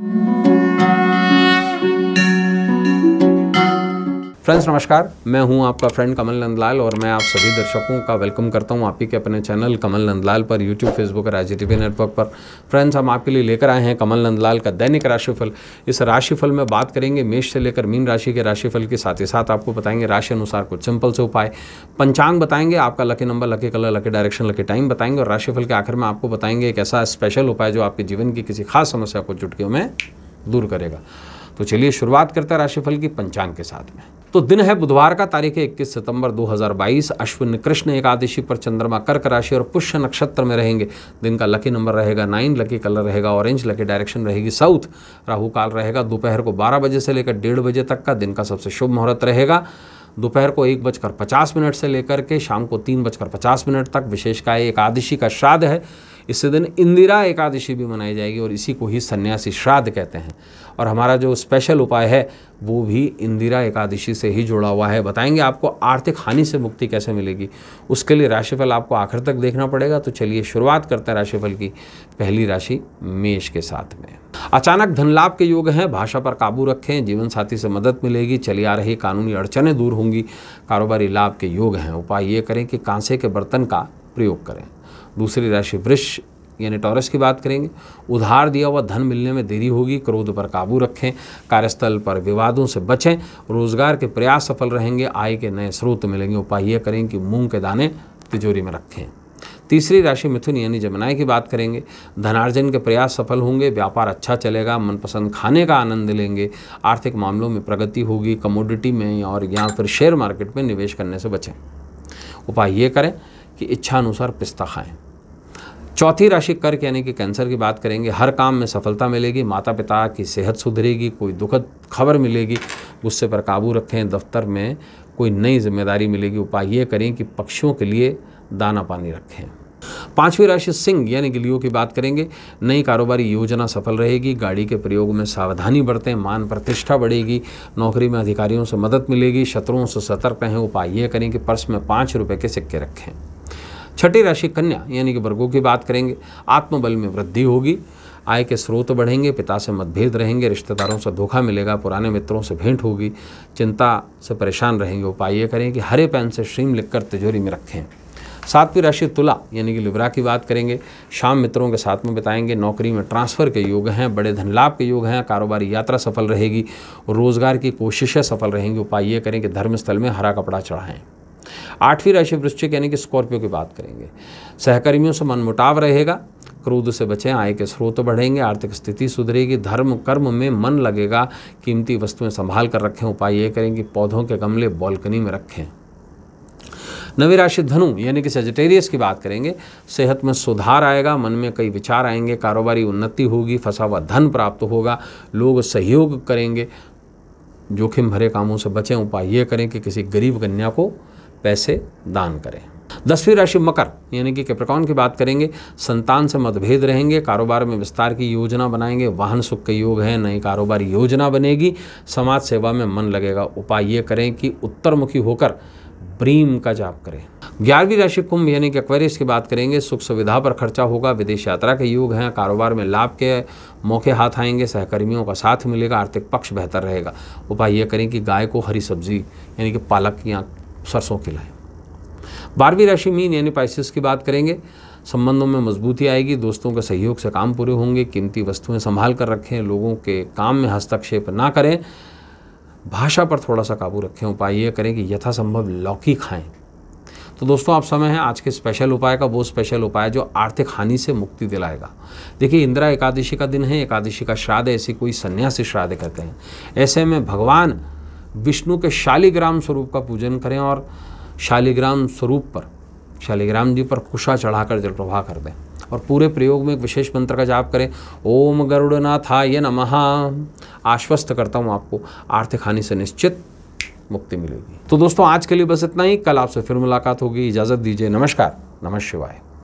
Música friends नमस्कार मैं हूं आपका फ्रेंड कमल नंदलाल और मैं आप सभी दर्शकों का वेलकम करता हूं आप ही के अपने चैनल कमल नंदलाल पर यूट्यूब फेसबुक और आई नेटवर्क पर फ्रेंड्स हम आपके लिए लेकर आए हैं कमल नंदलाल का दैनिक राशिफल इस राशिफल में बात करेंगे मेष से लेकर मीन राशि के राशिफल के साथ ही साथ आपको बताएंगे राशि अनुसार कुछ सिंपल से उपाय पंचांग बताएंगे आपका lucky number lucky colour lucky direction lucky time बताएंगे और राशिफल के आखिर में आपको बताएंगे एक ऐसा स्पेशल उपाय जो आपके जीवन की किसी खास समस्या को चुटकियों में दूर करेगा तो चलिए शुरुआत करते हैं राशिफल की पंचांग के साथ में तो दिन है बुधवार का तारीख है इक्कीस सितंबर 2022 अश्विन कृष्ण एकादशी पर चंद्रमा कर्क राशि और पुष्य नक्षत्र में रहेंगे दिन का लकी नंबर रहेगा नाइन लकी कलर रहेगा ऑरेंज लकी डायरेक्शन रहेगी साउथ राहु काल रहेगा दोपहर को बारह बजे से लेकर डेढ़ बजे तक का दिन का सबसे शुभ मुहूर्त रहेगा दोपहर को एक बजकर पचास मिनट से लेकर के शाम को तीन बजकर पचास मिनट तक विशेष का एकादशी का श्राद्ध है इस दिन इंदिरा एकादशी भी मनाई जाएगी और इसी को ही सन्यासी श्राद्ध कहते हैं और हमारा जो स्पेशल उपाय है वो भी इंदिरा एकादशी से ही जुड़ा हुआ है बताएंगे आपको आर्थिक हानि से मुक्ति कैसे मिलेगी उसके लिए राशिफल आपको आखिर तक देखना पड़ेगा तो चलिए शुरुआत करते हैं राशिफल की पहली राशि मेष के साथ में अचानक धन लाभ के योग हैं भाषा पर काबू रखें जीवन साथी से मदद मिलेगी चली आ रही कानूनी अड़चनें दूर होंगी कारोबारी लाभ के योग हैं उपाय ये करें कि कांसे के बर्तन का प्रयोग करें दूसरी राशि वृक्ष यानी टॉरस की बात करेंगे उधार दिया हुआ धन मिलने में देरी होगी क्रोध पर काबू रखें कार्यस्थल पर विवादों से बचें रोजगार के प्रयास सफल रहेंगे आय के नए स्रोत मिलेंगे उपाय ये करें कि मूंग के दाने तिजोरी में रखें तीसरी राशि मिथुन यानी जमुनाए की बात करेंगे धनार्जन के प्रयास सफल होंगे व्यापार अच्छा चलेगा मनपसंद खाने का आनंद लेंगे आर्थिक मामलों में प्रगति होगी कमोडिटी में और या फिर शेयर मार्केट में निवेश करने से बचें उपाय ये करें कि इच्छानुसार पिस्ता खाएं चौथी राशि कर्क यानी कि कैंसर की बात करेंगे हर काम में सफलता मिलेगी माता पिता की सेहत सुधरेगी कोई दुखद खबर मिलेगी गुस्से पर काबू रखें दफ्तर में कोई नई जिम्मेदारी मिलेगी उपाय ये करें कि पक्षियों के लिए दाना पानी रखें पांचवी राशि सिंह यानी लियो की बात करेंगे नई कारोबारी योजना सफल रहेगी गाड़ी के प्रयोग में सावधानी बरतें मान प्रतिष्ठा बढ़ेगी नौकरी में अधिकारियों से मदद मिलेगी शत्रुओं से सतर्क रहें उपाय ये करें कि पर्स में पाँच रुपये के सिक्के रखें छठी राशि कन्या यानी कि वर्गों की बात करेंगे आत्मबल में वृद्धि होगी आय के स्रोत बढ़ेंगे पिता से मतभेद रहेंगे रिश्तेदारों से धोखा मिलेगा पुराने मित्रों से भेंट होगी चिंता से परेशान रहेंगे उपाय ये करें कि हरे पेन से श्रीम लिखकर तिजोरी में रखें सातवीं राशि तुला यानी कि लिब्रा की बात करेंगे शाम मित्रों के साथ में बिताएंगे नौकरी में ट्रांसफ़र के योग हैं बड़े धन लाभ के योग हैं कारोबारी यात्रा सफल रहेगी रोज़गार की कोशिशें सफल रहेंगी उपाय ये करें कि धर्मस्थल में हरा कपड़ा चढ़ाएँ आठवीं राशि वृश्चिक यानी कि स्कॉर्पियो की बात करेंगे सहकर्मियों से मनमुटाव रहेगा क्रोध से बचें आय के स्रोत बढ़ेंगे आर्थिक स्थिति सुधरेगी धर्म कर्म में मन लगेगा कीमती वस्तुएं संभाल कर रखें उपाय ये करें कि पौधों के गमले बॉल्कनी में रखें नवी राशि धनु यानी कि सेजिटेरियस की बात करेंगे सेहत में सुधार आएगा मन में कई विचार आएंगे कारोबारी उन्नति होगी फंसा हुआ धन प्राप्त होगा लोग सहयोग करेंगे जोखिम भरे कामों से बचें उपाय ये करें कि किसी गरीब कन्या को पैसे दान करें दसवीं राशि मकर यानी कि कैप्रिकॉन की बात करेंगे संतान से मतभेद रहेंगे कारोबार में विस्तार की योजना बनाएंगे वाहन सुख के योग है नई कारोबार योजना बनेगी समाज सेवा में मन लगेगा उपाय ये करें कि उत्तरमुखी होकर ब्रीम का जाप करें ग्यारहवीं राशि कुंभ यानी कि एक्वेरियस की बात करेंगे सुख सुविधा पर खर्चा होगा विदेश यात्रा के योग हैं कारोबार में लाभ के मौके हाथ आएंगे सहकर्मियों का साथ मिलेगा आर्थिक पक्ष बेहतर रहेगा उपाय ये करें कि गाय को हरी सब्जी यानी कि पालक या सरसों के लाए बारहवीं राशि मीन यानी पाइसिस की बात करेंगे संबंधों में मजबूती आएगी दोस्तों के सहयोग से काम पूरे होंगे कीमती वस्तुएं संभाल कर रखें लोगों के काम में हस्तक्षेप ना करें भाषा पर थोड़ा सा काबू रखें उपाय ये करें कि यथासंभव लौकी खाएं तो दोस्तों आप समय है आज के स्पेशल उपाय का वो स्पेशल उपाय जो आर्थिक हानि से मुक्ति दिलाएगा देखिए इंदिरा एकादशी का दिन है एकादशी का श्राद्ध ऐसी कोई संन्यासी श्राद्ध कहते हैं ऐसे में भगवान विष्णु के शालिग्राम स्वरूप का पूजन करें और शालिग्राम स्वरूप पर शालिग्राम जी पर कुशा चढ़ाकर जल प्रवाह कर दें और पूरे प्रयोग में एक विशेष मंत्र का जाप करें ओम ये नमः आश्वस्त करता हूँ आपको आर्थिक हानि से निश्चित मुक्ति मिलेगी तो दोस्तों आज के लिए बस इतना ही कल आपसे फिर मुलाकात होगी इजाज़त दीजिए नमस्कार नमः शिवाय